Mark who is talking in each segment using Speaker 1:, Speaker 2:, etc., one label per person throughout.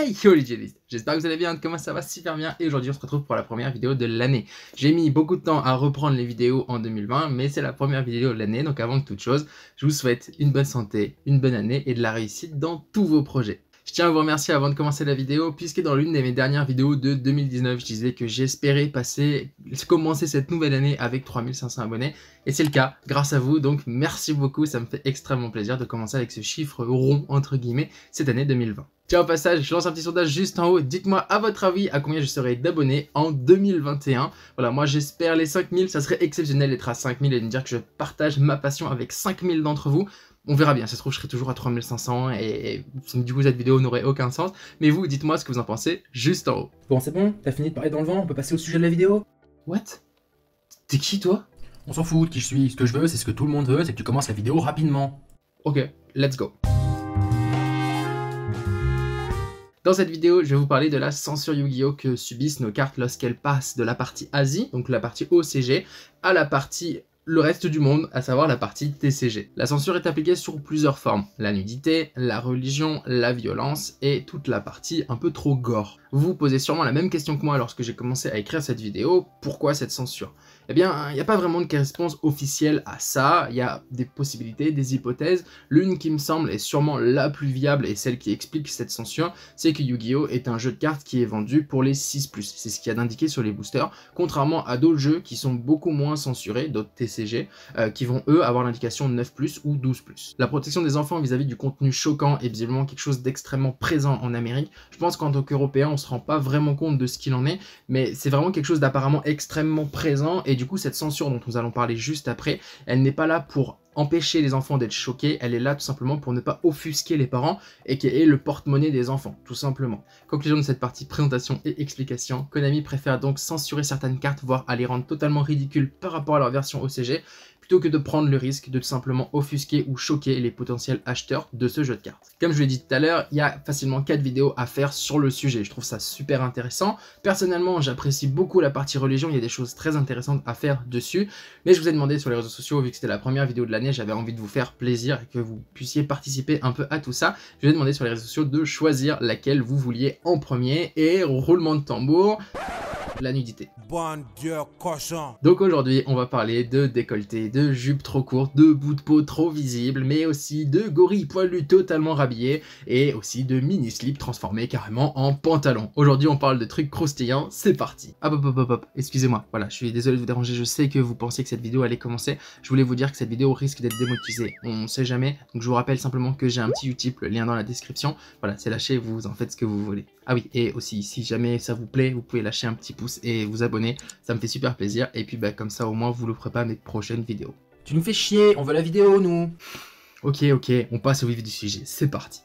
Speaker 1: Hey yo les j'espère que vous allez bien, comment ça va super bien et aujourd'hui on se retrouve pour la première vidéo de l'année. J'ai mis beaucoup de temps à reprendre les vidéos en 2020 mais c'est la première vidéo de l'année donc avant toute chose, je vous souhaite une bonne santé, une bonne année et de la réussite dans tous vos projets. Je tiens à vous remercier avant de commencer la vidéo, puisque dans l'une de mes dernières vidéos de 2019, je disais que j'espérais passer, commencer cette nouvelle année avec 3500 abonnés, et c'est le cas, grâce à vous, donc merci beaucoup, ça me fait extrêmement plaisir de commencer avec ce chiffre rond, entre guillemets, cette année 2020. Tiens, au passage, je lance un petit sondage juste en haut. Dites-moi, à votre avis, à combien je serai d'abonnés en 2021. Voilà, moi j'espère les 5000, ça serait exceptionnel d'être à 5000 et de me dire que je partage ma passion avec 5000 d'entre vous. On verra bien, ça se trouve, je serai toujours à 3500 et, et du coup, cette vidéo n'aurait aucun sens. Mais vous, dites-moi ce que vous en pensez juste en haut. Bon, c'est bon, t'as fini de parler dans le vent, on peut passer au sujet de la vidéo What T'es qui toi On s'en fout de qui je suis, ce que je veux, c'est ce que tout le monde veut, c'est que tu commences la vidéo rapidement. Ok, let's go. Dans cette vidéo, je vais vous parler de la censure Yu-Gi-Oh que subissent nos cartes lorsqu'elles passent de la partie Asie, donc la partie OCG, à la partie le reste du monde, à savoir la partie TCG. La censure est appliquée sur plusieurs formes, la nudité, la religion, la violence et toute la partie un peu trop gore. Vous vous posez sûrement la même question que moi lorsque j'ai commencé à écrire cette vidéo, pourquoi cette censure eh bien, il hein, n'y a pas vraiment de réponse officielle à ça. Il y a des possibilités, des hypothèses. L'une qui me semble est sûrement la plus viable et celle qui explique cette censure, c'est que Yu-Gi-Oh est un jeu de cartes qui est vendu pour les 6+. C'est ce qu'il y a d'indiqué sur les boosters, contrairement à d'autres jeux qui sont beaucoup moins censurés, d'autres TCG, euh, qui vont eux avoir l'indication 9+, ou 12+. La protection des enfants vis-à-vis du contenu choquant est visiblement quelque chose d'extrêmement présent en Amérique. Je pense qu'en tant qu'Européens, on ne se rend pas vraiment compte de ce qu'il en est, mais c'est vraiment quelque chose d'apparemment extrêmement présent et du coup, cette censure dont nous allons parler juste après, elle n'est pas là pour empêcher les enfants d'être choqués, elle est là tout simplement pour ne pas offusquer les parents et qui est le porte-monnaie des enfants, tout simplement. Conclusion de cette partie présentation et explication, Konami préfère donc censurer certaines cartes, voire à les rendre totalement ridicules par rapport à leur version OCG, plutôt que de prendre le risque de tout simplement offusquer ou choquer les potentiels acheteurs de ce jeu de cartes. Comme je l'ai dit tout à l'heure, il y a facilement 4 vidéos à faire sur le sujet, je trouve ça super intéressant. Personnellement, j'apprécie beaucoup la partie religion, il y a des choses très intéressantes à faire dessus, mais je vous ai demandé sur les réseaux sociaux, vu que c'était la première vidéo de l'année, j'avais envie de vous faire plaisir et que vous puissiez participer un peu à tout ça. Je vous ai demandé sur les réseaux sociaux de choisir laquelle vous vouliez en premier et roulement de tambour la nudité. Bon Dieu, cochon Donc aujourd'hui, on va parler de décolleté, de jupes trop courtes, de bouts de peau trop visible, mais aussi de gorilles poilus totalement rhabillés et aussi de mini-slip transformé carrément en pantalon. Aujourd'hui, on parle de trucs croustillants, c'est parti Hop hop hop hop hop, excusez-moi, voilà, je suis désolé de vous déranger, je sais que vous pensiez que cette vidéo allait commencer, je voulais vous dire que cette vidéo risque d'être démotisée, on sait jamais, donc je vous rappelle simplement que j'ai un petit Utip, le lien dans la description, voilà, c'est lâché, vous en faites ce que vous voulez. Ah oui, et aussi, si jamais ça vous plaît, vous pouvez lâcher un petit pouce et vous abonner. Ça me fait super plaisir. Et puis, bah, comme ça, au moins, vous le pas mes prochaines vidéos. Tu nous fais chier, on veut la vidéo, nous Ok, ok, on passe au vif du sujet. C'est parti.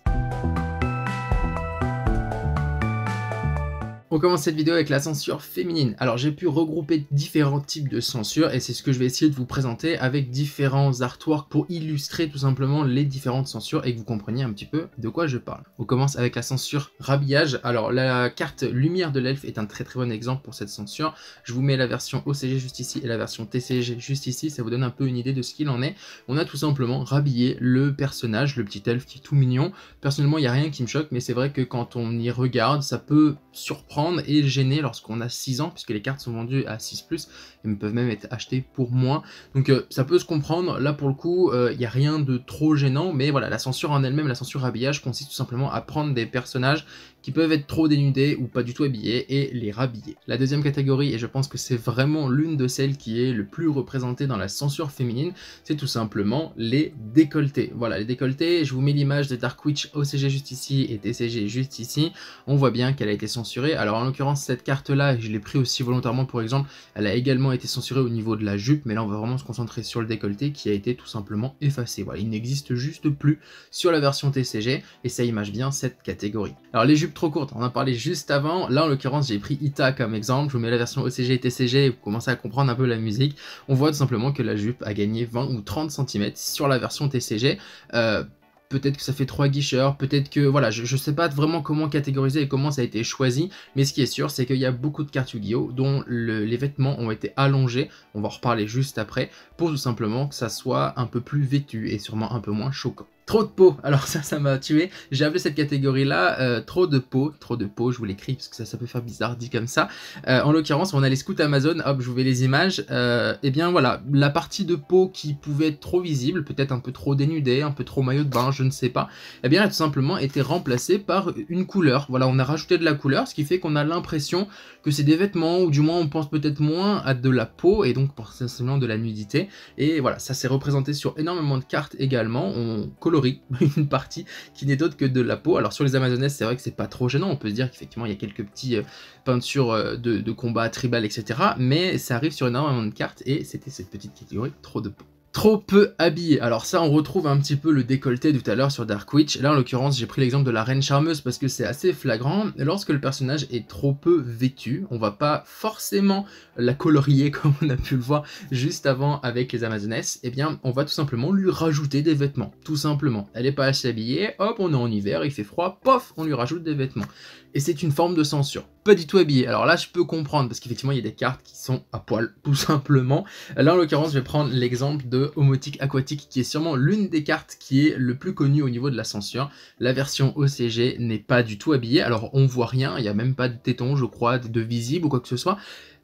Speaker 1: On commence cette vidéo avec la censure féminine. Alors j'ai pu regrouper différents types de censure et c'est ce que je vais essayer de vous présenter avec différents artworks pour illustrer tout simplement les différentes censures et que vous compreniez un petit peu de quoi je parle. On commence avec la censure rhabillage. Alors la carte lumière de l'elfe est un très très bon exemple pour cette censure. Je vous mets la version OCG juste ici et la version TCG juste ici, ça vous donne un peu une idée de ce qu'il en est. On a tout simplement rhabillé le personnage, le petit elfe qui est tout mignon. Personnellement il n'y a rien qui me choque mais c'est vrai que quand on y regarde ça peut surprendre et gêner lorsqu'on a 6 ans, puisque les cartes sont vendues à 6 plus et peuvent même être achetées pour moins. Donc euh, ça peut se comprendre. Là pour le coup, il euh, n'y a rien de trop gênant, mais voilà, la censure en elle-même, la censure habillage consiste tout simplement à prendre des personnages qui peuvent être trop dénudés ou pas du tout habillés, et les rhabiller. La deuxième catégorie, et je pense que c'est vraiment l'une de celles qui est le plus représentée dans la censure féminine, c'est tout simplement les décolletés. Voilà, les décolletés, je vous mets l'image de Dark Witch OCG juste ici et TCG juste ici, on voit bien qu'elle a été censurée. Alors en l'occurrence, cette carte-là, je l'ai pris aussi volontairement pour exemple, elle a également été censurée au niveau de la jupe, mais là on va vraiment se concentrer sur le décolleté qui a été tout simplement effacé. Voilà, il n'existe juste plus sur la version TCG, et ça image bien cette catégorie. Alors les jupes trop courte, On en parlé juste avant. Là, en l'occurrence, j'ai pris Ita comme exemple. Je vous mets la version OCG et TCG et vous commencez à comprendre un peu la musique. On voit tout simplement que la jupe a gagné 20 ou 30 cm sur la version TCG. Euh, peut-être que ça fait trois guicheurs, peut-être que voilà, je, ne sais pas vraiment comment catégoriser et comment ça a été choisi, mais ce qui est sûr, c'est qu'il y a beaucoup de cartes Yu-Gi-Oh dont les vêtements ont été allongés, on va en reparler juste après, pour tout simplement que ça soit un peu plus vêtu et sûrement un peu moins choquant. Trop de peau, alors ça, ça m'a tué. J'ai appelé cette catégorie-là euh, trop de peau. Trop de peau, je vous l'écris parce que ça, ça peut faire bizarre dit comme ça. Euh, en l'occurrence, on a les scouts Amazon, hop, je vous mets les images. Euh, eh et bien voilà, la partie de peau qui pouvait être trop visible, peut-être un peu trop dénudée, un peu trop maillot de bain, je ne sais pas, Eh bien elle a tout simplement été remplacée par une couleur. Voilà, on a rajouté de la couleur, ce qui fait qu'on a l'impression que c'est des vêtements, ou du moins on pense peut-être moins à de la peau, et donc potentiellement de la nudité. Et voilà, ça s'est représenté sur énormément de cartes également. On une partie qui n'est autre que de la peau. Alors sur les amazonaises c'est vrai que c'est pas trop gênant, on peut se dire qu'effectivement il y a quelques petits euh, peintures euh, de, de combat tribal, etc. Mais ça arrive sur énormément de cartes et c'était cette petite catégorie, trop de peau. Trop peu habillé. Alors ça, on retrouve un petit peu le décolleté tout à l'heure sur Darkwitch. Là, en l'occurrence, j'ai pris l'exemple de la Reine Charmeuse parce que c'est assez flagrant. Lorsque le personnage est trop peu vêtu, on va pas forcément la colorier comme on a pu le voir juste avant avec les Amazonesses. Eh bien, on va tout simplement lui rajouter des vêtements. Tout simplement. Elle est pas assez habillée. Hop, on est en hiver, il fait froid. Pof, on lui rajoute des vêtements et c'est une forme de censure. Pas du tout habillé. Alors là, je peux comprendre, parce qu'effectivement, il y a des cartes qui sont à poil, tout simplement. Là, en l'occurrence, je vais prendre l'exemple de Homotique Aquatique, qui est sûrement l'une des cartes qui est le plus connue au niveau de la censure. La version OCG n'est pas du tout habillée, alors on voit rien, il n'y a même pas de téton, je crois, de visible ou quoi que ce soit.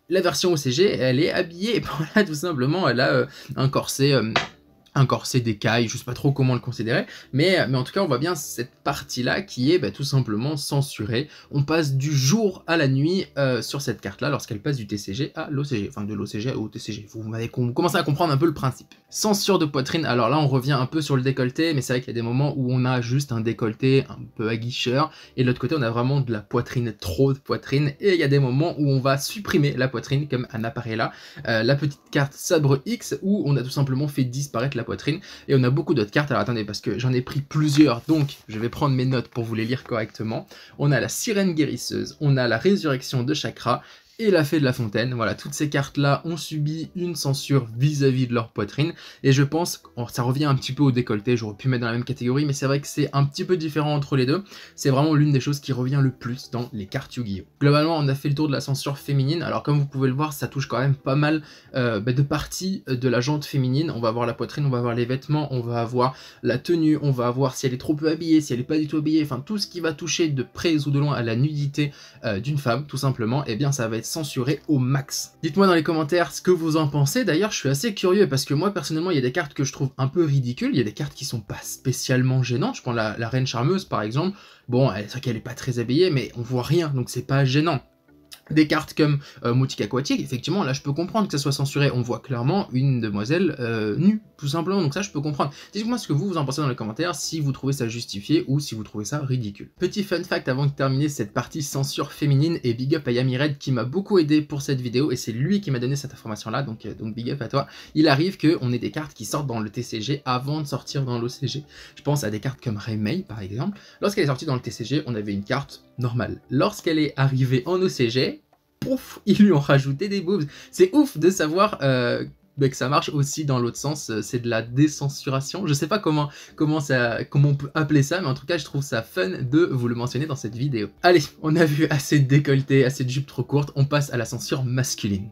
Speaker 1: La version OCG, elle est habillée, et là, tout simplement, elle a euh, un corset... Euh, un corset cailles, je ne sais pas trop comment le considérer, mais, euh, mais en tout cas on voit bien cette partie-là qui est bah, tout simplement censurée. On passe du jour à la nuit euh, sur cette carte-là lorsqu'elle passe du TCG à l'OCG, enfin de l'OCG au TCG. Vous, m'avez commencé à comprendre un peu le principe. Censure de poitrine, alors là on revient un peu sur le décolleté, mais c'est vrai qu'il y a des moments où on a juste un décolleté un peu aguicheur, et de l'autre côté on a vraiment de la poitrine, trop de poitrine, et il y a des moments où on va supprimer la poitrine comme un appareil là. Euh, la petite carte Sabre X où on a tout simplement fait disparaître la et on a beaucoup d'autres cartes. Alors attendez, parce que j'en ai pris plusieurs, donc je vais prendre mes notes pour vous les lire correctement. On a la sirène guérisseuse, on a la résurrection de chakra, et la fée de la fontaine. Voilà, toutes ces cartes-là ont subi une censure vis-à-vis de leur poitrine. Et je pense que oh, ça revient un petit peu au décolleté, j'aurais pu mettre dans la même catégorie, mais c'est vrai que c'est un petit peu différent entre les deux. C'est vraiment l'une des choses qui revient le plus dans les cartes Yu-Gi-Oh! Globalement, on a fait le tour de la censure féminine. Alors comme vous pouvez le voir, ça touche quand même pas mal euh, bah, de parties euh, de la jante féminine. On va voir la poitrine, on va voir les vêtements, on va avoir la tenue, on va voir si elle est trop peu habillée, si elle est pas du tout habillée, enfin tout ce qui va toucher de près ou de loin à la nudité euh, d'une femme, tout simplement, et eh bien ça va être censuré au max. Dites-moi dans les commentaires ce que vous en pensez, d'ailleurs je suis assez curieux parce que moi personnellement il y a des cartes que je trouve un peu ridicules, il y a des cartes qui sont pas spécialement gênantes, je prends la, Reine Charmeuse par exemple, bon c'est vrai qu'elle est pas très habillée mais on voit rien donc c'est pas gênant des cartes comme euh, Aquatique, effectivement, là je peux comprendre que ça soit censuré. On voit clairement une demoiselle euh, nue, tout simplement, donc ça je peux comprendre. Dites-moi ce que vous, vous en pensez dans les commentaires, si vous trouvez ça justifié ou si vous trouvez ça ridicule. Petit fun fact avant de terminer cette partie censure féminine et big up à Red qui m'a beaucoup aidé pour cette vidéo et c'est lui qui m'a donné cette information là, donc, euh, donc big up à toi. Il arrive qu'on ait des cartes qui sortent dans le TCG avant de sortir dans l'OCG. Je pense à des cartes comme Remei par exemple. Lorsqu'elle est sortie dans le TCG, on avait une carte normale. Lorsqu'elle est arrivée en OCG, pouf, ils lui ont rajouté des boobs. C'est ouf de savoir euh, bah, que ça marche aussi dans l'autre sens. Euh, c'est de la décensuration. Je sais pas comment, comment, ça, comment on peut appeler ça, mais en tout cas, je trouve ça fun de vous le mentionner dans cette vidéo. Allez, on a vu assez de décolleté, assez de jupe trop courte. On passe à la censure masculine.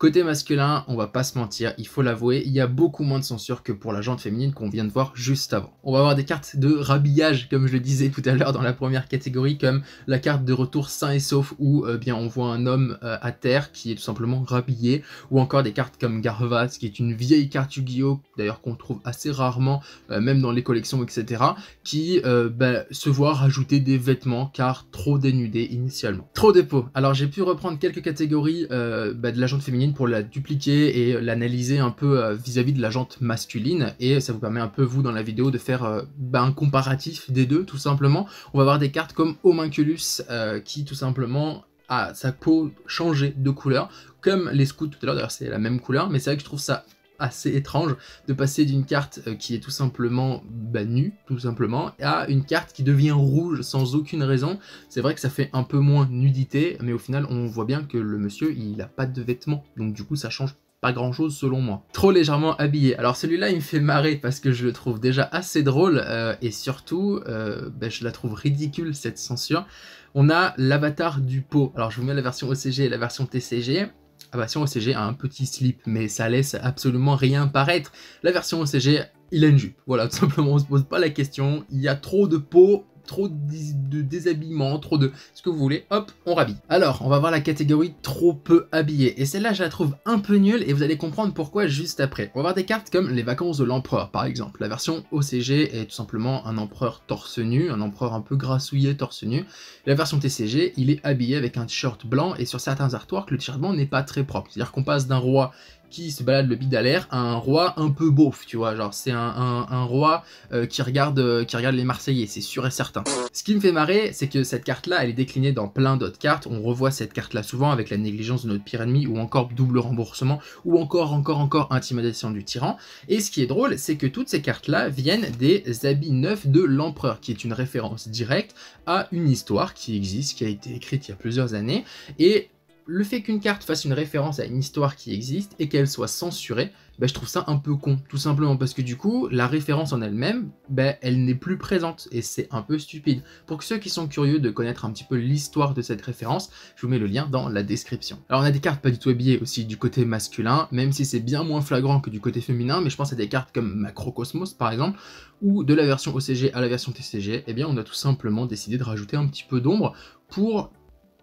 Speaker 1: Côté masculin, on va pas se mentir, il faut l'avouer, il y a beaucoup moins de censure que pour la jante féminine qu'on vient de voir juste avant. On va avoir des cartes de rhabillage, comme je le disais tout à l'heure dans la première catégorie, comme la carte de retour sain et sauf, où euh, bien, on voit un homme euh, à terre qui est tout simplement rhabillé, ou encore des cartes comme Garvat, qui est une vieille carte Yu-Gi-Oh, d'ailleurs qu'on trouve assez rarement, euh, même dans les collections, etc., qui bah, se voit rajouter des vêtements, car trop dénudés initialement. Trop dépôt. Alors j'ai pu reprendre quelques catégories bah, de la jante féminine pour la dupliquer et l'analyser un peu euh, vis-à-vis de la jante masculine. Et ça vous permet un peu, vous, dans la vidéo, de faire euh, bah, un comparatif des deux, tout simplement. On va avoir des cartes comme Homunculus euh, qui, tout simplement, a sa peau changée de couleur, comme les scouts tout à l'heure, d'ailleurs c'est la même couleur, mais c'est vrai que je trouve ça assez étrange de passer d'une carte euh, qui est tout simplement bah, tout simplement, à une carte qui devient rouge sans aucune raison. C'est vrai que ça fait un peu moins nudité, mais au final, on voit bien que le monsieur, il a pas de vêtements. Donc du coup, ça change pas grand chose selon moi. Trop légèrement habillé. Alors celui-là il me fait marrer parce que je le trouve déjà assez drôle euh, et surtout euh, bah, je la trouve ridicule cette censure on a l'avatar du pot. Alors je vous mets la version OCG e et la version TCG. Ah bah version OCG a un petit slip, mais ça laisse absolument rien paraître. La version OCG, il a une jupe. Voilà, tout simplement, on se pose pas la question. Il y a trop de peau trop de déshabillement, trop de ce que vous voulez, hop, on rhabille. Alors, on va voir la catégorie trop peu habillée. Et celle-là, je la trouve un peu nulle et vous allez comprendre pourquoi juste après. On va voir des cartes comme les vacances de l'empereur, par exemple. La version OCG est tout simplement un empereur torse nu, un empereur un peu grassouillé torse nu. La version TCG, il est habillé avec un t-shirt blanc et sur certains artworks, le t-shirt blanc n'est pas très propre. C'est-à-dire qu'on passe d'un roi qui se balade le bide à un roi un peu beauf, tu vois. Genre, c'est un, roi euh, qui, regarde, euh, qui regarde les Marseillais, c'est sûr et certain. Ce qui me fait marrer, c'est que cette carte-là, elle est déclinée dans plein d'autres cartes. On revoit cette carte-là souvent avec la négligence de notre pire ennemi, ou encore double remboursement, ou encore, encore, encore intimidation du tyran. Et ce qui est drôle, c'est que toutes ces cartes-là viennent des habits neufs de l'empereur, qui est une référence directe à une histoire qui existe, qui a été écrite il y a plusieurs années. Et le fait qu'une carte fasse une référence à une histoire qui existe et qu'elle soit censurée, bah, je trouve ça un peu con, tout simplement parce que du coup, la référence en elle-même, ben elle n'est plus présente et c'est un peu stupide. Pour ceux qui sont curieux de connaître un petit peu l'histoire de cette référence, je vous mets le lien dans la description. Alors on a des cartes pas du tout habillées aussi du côté masculin, même si c'est bien moins flagrant que du côté féminin, mais je pense à des cartes comme Macrocosmos par exemple, ou de la version OCG à la version TCG, eh bien on a tout simplement décidé de rajouter un petit peu d'ombre pour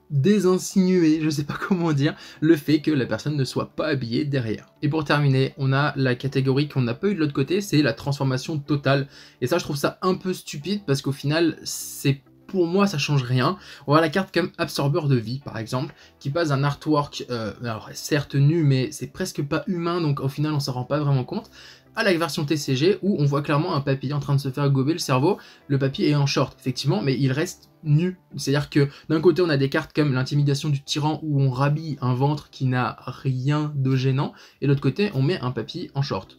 Speaker 1: désinsinuer, je sais pas comment dire, le fait que la personne ne soit pas habillée derrière. Et pour terminer, on a la catégorie qu'on n'a pas eu de l'autre côté, c'est la transformation totale. Et ça, je trouve ça un peu stupide parce qu'au final, c'est pour moi ça change rien. On a la carte comme absorbeur de vie par exemple, qui passe un artwork, euh, alors certes nu mais c'est presque pas humain donc au final on s'en rend pas vraiment compte, à la version TCG où on voit clairement un papier en train de se faire gober le cerveau, le papier est en short effectivement mais il reste c'est-à-dire que d'un côté, on a des cartes comme l'intimidation du tyran où on rhabille un ventre qui n'a rien de gênant, et de l'autre côté, on met un papy en short.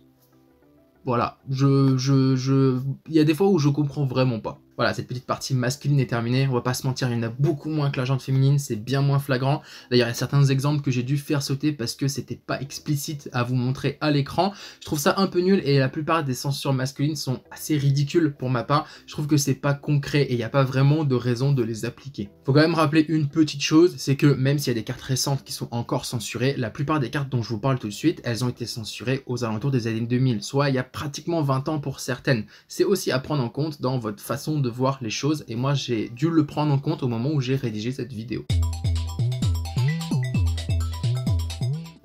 Speaker 1: Voilà, je, je, je, il y a des fois où je comprends vraiment pas. Voilà, cette petite partie masculine est terminée. On va pas se mentir, il y en a beaucoup moins que la jante féminine, c'est bien moins flagrant. D'ailleurs, il y a certains exemples que j'ai dû faire sauter parce que c'était pas explicite à vous montrer à l'écran. Je trouve ça un peu nul et la plupart des censures masculines sont assez ridicules pour ma part. Je trouve que c'est pas concret et il n'y a pas vraiment de raison de les appliquer. Faut quand même rappeler une petite chose, c'est que même s'il y a des cartes récentes qui sont encore censurées, la plupart des cartes dont je vous parle tout de suite, elles ont été censurées aux alentours des années 2000, soit il y a pratiquement 20 ans pour certaines. C'est aussi à prendre en compte dans votre façon de voir les choses et moi j'ai dû le prendre en compte au moment où j'ai rédigé cette vidéo.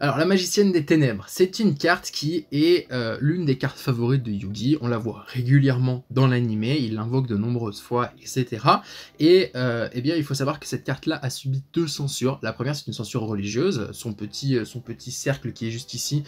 Speaker 1: Alors, la magicienne des ténèbres, c'est une carte qui est euh, l'une des cartes favorites de Yugi. On la voit régulièrement dans l'anime, il l'invoque de nombreuses fois, etc. Et euh, eh bien, il faut savoir que cette carte-là a subi deux censures. La première, c'est une censure religieuse. Son petit, euh, son petit cercle qui est juste ici,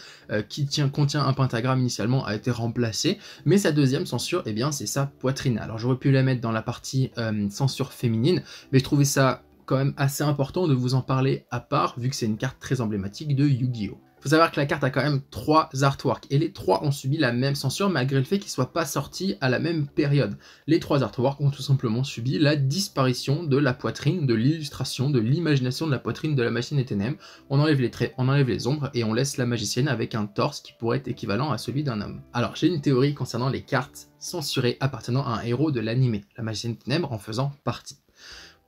Speaker 1: qui tient, contient un pentagramme initialement, a été remplacé. Mais sa deuxième censure, eh bien, c'est sa poitrine. Alors, j'aurais pu la mettre dans la partie censure féminine, mais je trouvais ça quand même assez important de vous en parler à part, vu que c'est une carte très emblématique de Yu-Gi-Oh! Faut savoir que la carte a quand même trois artworks, et les trois ont subi la même censure malgré le fait qu'ils soient pas sortis à la même période. Les trois artworks ont tout simplement subi la disparition de la poitrine, de l'illustration, de l'imagination de la poitrine de la machine ténèbres. On enlève les traits, on enlève les ombres, et on laisse la magicienne avec un torse qui pourrait être équivalent à celui d'un homme. Alors j'ai une théorie concernant les cartes censurées appartenant à un héros de l'anime, la magicienne ténèbres en faisant partie.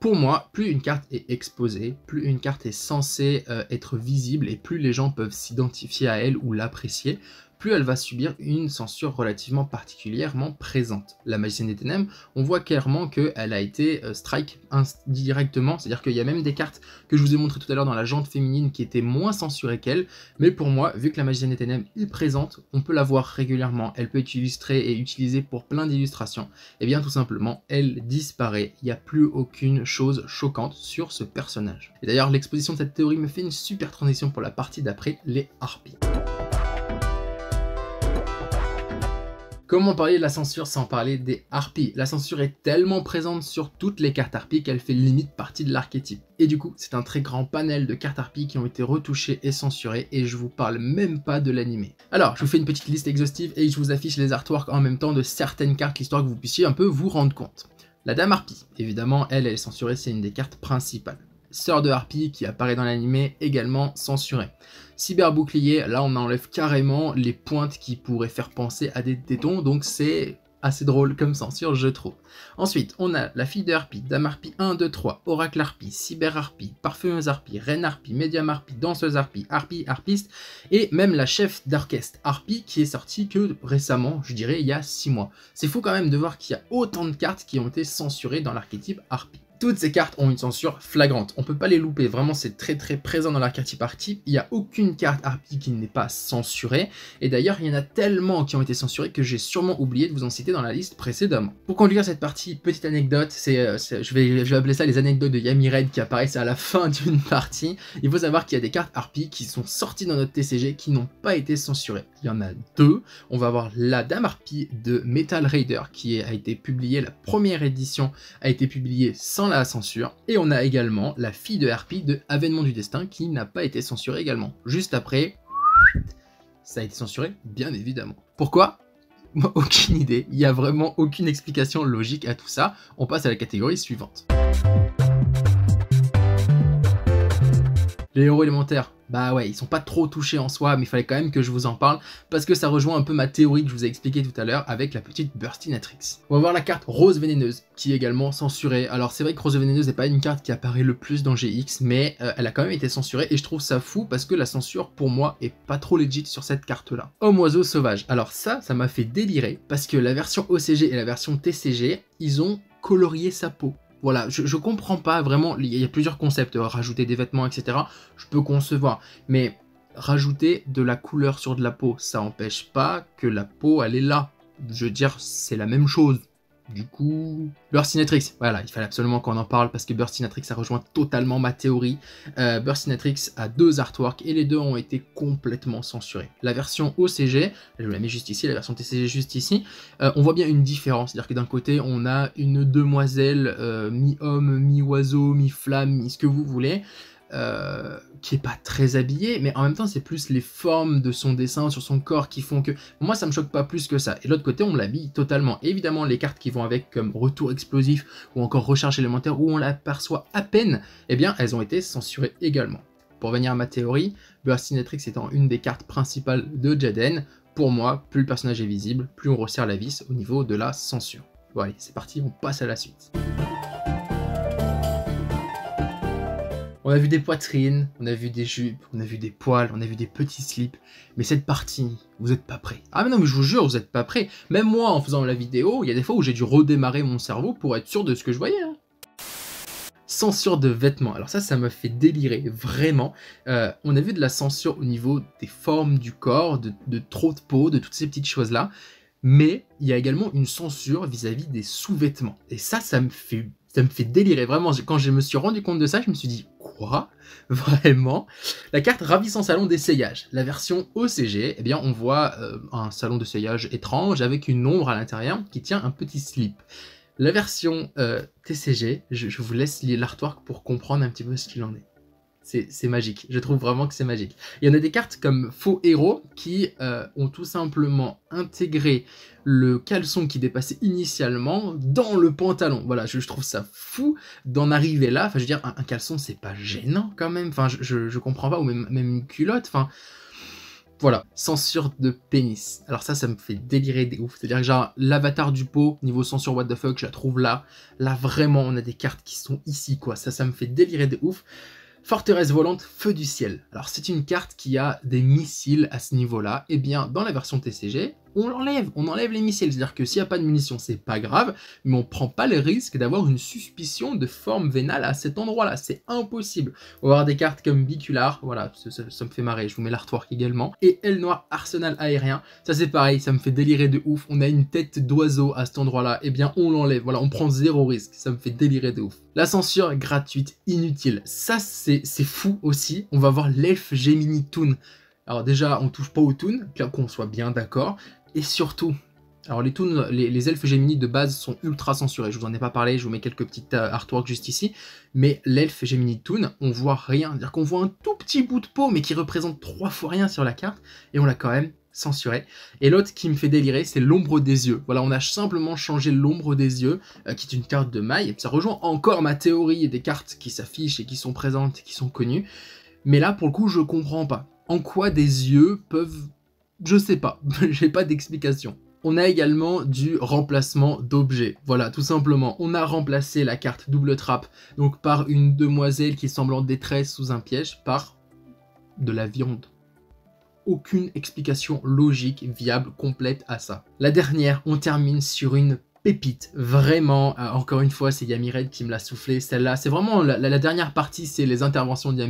Speaker 1: Pour moi, plus une carte est exposée, plus une carte est censée euh, être visible et plus les gens peuvent s'identifier à elle ou l'apprécier, plus elle va subir une censure relativement particulièrement présente. La magicienne des ténèbres, on voit clairement qu'elle a été euh, strike directement, c'est-à-dire qu'il y a même des cartes que je vous ai montrées tout à l'heure dans la jante féminine qui étaient moins censurées qu'elle, mais pour moi, vu que la magicienne des ténèbres est présente, on peut la voir régulièrement, elle peut être illustrée et utilisée pour plein d'illustrations, et eh bien tout simplement, elle disparaît, il n'y a plus aucune chose choquante sur ce personnage. Et d'ailleurs, l'exposition de cette théorie me fait une super transition pour la partie d'après, les harpies. Comment parler de la censure sans parler des harpies La censure est tellement présente sur toutes les cartes harpies qu'elle fait limite partie de l'archétype. Et du coup, c'est un très grand panel de cartes harpies qui ont été retouchées et censurées, et je vous parle même pas de l'animé. Alors, je vous fais une petite liste exhaustive et je vous affiche les artworks en même temps de certaines cartes, histoire que vous puissiez un peu vous rendre compte. La Dame Harpie, évidemment, elle est censurée, c'est une des cartes principales. Sœur de Harpie, qui apparaît dans l'animé également censurée. Cyberbouclier, là on enlève carrément les pointes qui pourraient faire penser à des tétons, donc c'est assez drôle comme censure je trouve. Ensuite on a la fille de Harpie, Dame Harpy 1, 2, 3, Oracle Harpie, Cyber Harpy, Parfumeuse Harpie, Reine Harpie, Medium Harpy, Danseuse Harpy, Harpy, Harpiste et même la chef d'orchestre Harpie, qui est sortie que récemment, je dirais il y a 6 mois. C'est fou quand même de voir qu'il y a autant de cartes qui ont été censurées dans l'archétype Harpie. Toutes ces cartes ont une censure flagrante. On peut pas les louper. Vraiment, c'est très très présent dans la carte partie. Il n'y a aucune carte harpie qui n'est pas censurée. Et d'ailleurs, il y en a tellement qui ont été censurées que j'ai sûrement oublié de vous en citer dans la liste précédemment. Pour conclure cette partie, petite anecdote. C'est, euh, je, vais, appeler ça les anecdotes de Yami Red qui apparaissent à la fin d'une partie. Il faut savoir qu'il y a des cartes harpies qui sont sorties dans notre TCG qui n'ont pas été censurées. Il y en a deux. On va avoir la Dame Harpie de Metal Raider qui a été publiée, la première édition a été publiée sans la censure. Et on a également la fille de Harpy de Avènement du Destin qui n'a pas été censurée également. Juste après, ça a été censuré, bien évidemment. Pourquoi aucune idée. Il n'y a vraiment aucune explication logique à tout ça. On passe à la catégorie suivante. Les héros élémentaires, bah ouais, ils sont pas trop touchés en soi, mais il fallait quand même que je vous en parle, parce que ça rejoint un peu ma théorie que je vous ai expliquée tout à l'heure avec la petite Burstinatrix. On va voir la carte Rose Vénéneuse, qui est également censurée. Alors c'est vrai que Rose Vénéneuse n'est pas une carte qui apparaît le plus dans GX, mais euh, elle a quand même été censurée, et je trouve ça fou, parce que la censure, pour moi, est pas trop legit sur cette carte-là. Homme Oiseau Sauvage, alors ça, ça m'a fait délirer, parce que la version OCG et la version TCG, ils ont colorié sa peau. Voilà, je, comprends pas vraiment. Il y, a plusieurs concepts, euh, rajouter des vêtements, etc. Je peux concevoir, mais rajouter de la couleur sur de la peau, ça empêche pas que la peau elle est là. Je veux dire, c'est la même chose du coup, Burstinatrix, voilà, il fallait absolument qu'on en parle parce que Burstinatrix a rejoint totalement ma théorie. Euh, Burstinatrix a deux artworks et les deux ont été complètement censurés. La version OCG, je vous la mets juste ici, la version TCG juste ici, euh, on voit bien une différence. C'est-à-dire que d'un côté, on a une demoiselle euh, mi-homme, mi-oiseau, mi-flamme, mi-ce que vous voulez, euh, qui est pas très habillé, mais en même temps, c'est plus les formes de son dessin sur son corps qui font que moi, ça me choque pas plus que ça. Et l'autre côté, on l'habille totalement. évidemment, les cartes qui vont avec comme retour explosif ou encore recharge élémentaire où on l'aperçoit à peine, eh bien, elles ont été censurées également. Pour venir à ma théorie, le étant une des cartes principales de Jaden, pour moi, plus le personnage est visible, plus on resserre la vis au niveau de la censure. Bon allez, c'est parti, on passe à la suite. On a vu des poitrines, on a vu des jupes, on a vu des poils, on a vu des petits slips. Mais cette partie, vous n'êtes pas prêt. Ah mais non, mais je vous jure, vous n'êtes pas prêt. Même moi, en faisant la vidéo, il y a des fois où j'ai dû redémarrer mon cerveau pour être sûr de ce que je voyais. Hein. Censure de vêtements. Alors ça, ça me fait délirer, vraiment. Euh, on a vu de la censure au niveau des formes du corps, de, trop de peau, de toutes ces petites choses-là. Mais il y a également une censure vis-à-vis -vis des sous-vêtements. Et ça, ça me fait ça me fait délirer vraiment. Quand je me suis rendu compte de ça, je me suis dit, Vraiment La carte ravissant salon d'essayage. La version OCG, eh bien on voit euh, un salon d'essayage étrange avec une ombre à l'intérieur qui tient un petit slip. La version euh, TCG, je, je vous laisse lire l'artwork pour comprendre un petit peu ce qu'il en est c'est magique. Je trouve vraiment que c'est magique. Il y en a des cartes comme Faux Héros qui euh, ont tout simplement intégré le caleçon qui dépassait initialement dans le pantalon. Voilà, je, trouve ça fou d'en arriver là. Enfin, je veux dire, un, caleçon, c'est pas gênant quand même. Enfin, je, comprends pas. Ou même, une culotte. Enfin, voilà, censure de pénis. Alors ça, ça me fait délirer des ouf. C'est-à-dire que genre, l'avatar du pot, niveau censure what the fuck, je la trouve là. Là, vraiment, on a des cartes qui sont ici, quoi. Ça, ça me fait délirer des ouf. Forteresse volante, feu du ciel. Alors c'est une carte qui a des missiles à ce niveau-là. Eh bien dans la version TCG, on l'enlève, on enlève les missiles. C'est-à-dire que s'il n'y a pas de munitions, c'est pas grave, mais on prend pas le risque d'avoir une suspicion de forme vénale à cet endroit-là. C'est impossible. On va avoir des cartes comme Bicular, voilà, ça, me fait marrer, je vous mets l'artwork également. Et Aile Noir Arsenal Aérien, ça c'est pareil, ça me fait délirer de ouf. On a une tête d'oiseau à cet endroit-là, eh bien on l'enlève, voilà, on prend zéro risque, ça me fait délirer de ouf. La censure gratuite, inutile, ça c'est fou aussi. On va voir l'elfe Gemini Toon. Alors déjà, on touche pas au Toon, qu'on soit bien d'accord. Et surtout, alors les, toons, les, elfes géminis de base sont ultra censurés, je vous en ai pas parlé, je vous mets quelques petites euh, artworks juste ici, mais l'elfe de toon, on voit rien, c'est-à-dire qu'on voit un tout petit bout de peau mais qui représente trois fois rien sur la carte, et on l'a quand même censuré. Et l'autre qui me fait délirer, c'est l'ombre des yeux. Voilà, on a simplement changé l'ombre des yeux, euh, qui est une carte de maille, ça rejoint encore ma théorie des cartes qui s'affichent et qui sont présentes et qui sont connues, mais là pour le coup je comprends pas. En quoi des yeux peuvent je sais pas, j'ai pas d'explication. On a également du remplacement d'objets. Voilà, tout simplement, on a remplacé la carte double trappe donc par une demoiselle qui semble en détresse sous un piège par de la viande aucune explication logique, viable, complète à ça. La dernière, on termine sur une pépite. Vraiment, euh, encore une fois, c'est Yamired qui me l'a soufflé, celle-là. C'est vraiment la, la, dernière partie, c'est les interventions de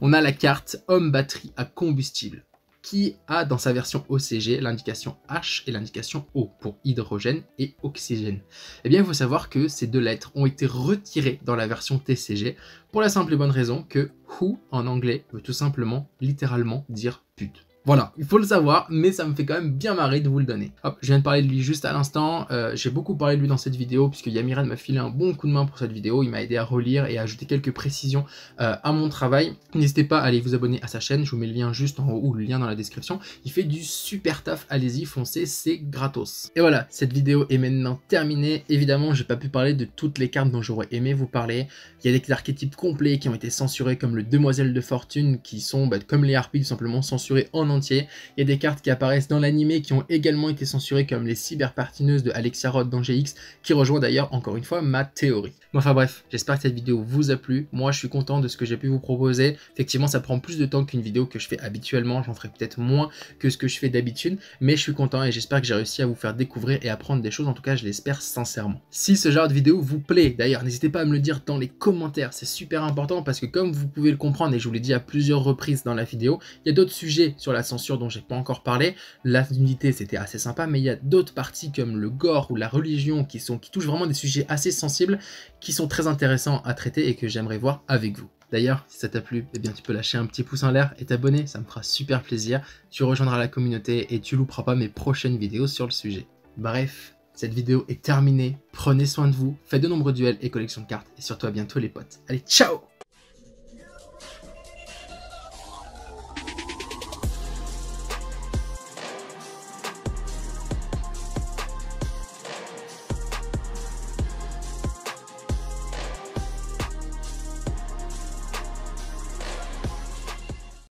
Speaker 1: On a la carte homme batterie à combustible qui a dans sa version OCG l'indication H et l'indication O pour hydrogène et oxygène. Eh bien, il faut savoir que ces deux lettres ont été retirées dans la version TCG pour la simple et bonne raison que who en anglais veut tout simplement littéralement dire pute. Voilà, il faut le savoir, mais ça me fait quand même bien marrer de vous le donner. Hop, je viens de parler de lui juste à l'instant. Euh, j'ai beaucoup parlé de lui dans cette vidéo, puisque Yamiran m'a filé un bon coup de main pour cette vidéo. Il m'a aidé à relire et à ajouter quelques précisions euh, à mon travail. N'hésitez pas à aller vous abonner à sa chaîne. Je vous mets le lien juste en haut ou le lien dans la description. Il fait du super taf. Allez-y, foncez, c'est gratos. Et voilà, cette vidéo est maintenant terminée. Évidemment, j'ai pas pu parler de toutes les cartes dont j'aurais aimé vous parler. Il y a des archétypes complets qui ont été censurés, comme le Demoiselle de Fortune, qui sont bah, comme les harpies, tout simplement censurés en entier. Il y a des cartes qui apparaissent dans l'animé qui ont également été censurées comme les cyberpartineuses de Alexia Roth dans GX, qui rejoint d'ailleurs encore une fois ma théorie. enfin bref, j'espère que cette vidéo vous a plu. Moi, je suis content de ce que j'ai pu vous proposer. Effectivement, ça prend plus de temps qu'une vidéo que je fais habituellement. J'en ferai peut-être moins que ce que je fais d'habitude, mais je suis content et j'espère que j'ai réussi à vous faire découvrir et apprendre des choses. En tout cas, je l'espère sincèrement. Si ce genre de vidéo vous plaît, d'ailleurs, n'hésitez pas à me le dire dans les commentaires. C'est super important parce que comme vous pouvez le comprendre et je vous l'ai dit à plusieurs reprises dans la vidéo, il y a d'autres sujets sur la censure dont j'ai pas encore parlé. La nudité, c'était assez sympa, mais il y a d'autres parties comme le gore ou la religion qui, sont, qui touchent vraiment des sujets assez sensibles qui sont très intéressants à traiter et que j'aimerais voir avec vous. D'ailleurs, si ça t'a plu, eh bien, tu peux lâcher un petit pouce en l'air et t'abonner, ça me fera super plaisir. Tu rejoindras la communauté et tu louperas pas mes prochaines vidéos sur le sujet. Bref, cette vidéo est terminée. Prenez soin de vous, faites de nombreux duels et collections de cartes. Et surtout à bientôt les potes. Allez, ciao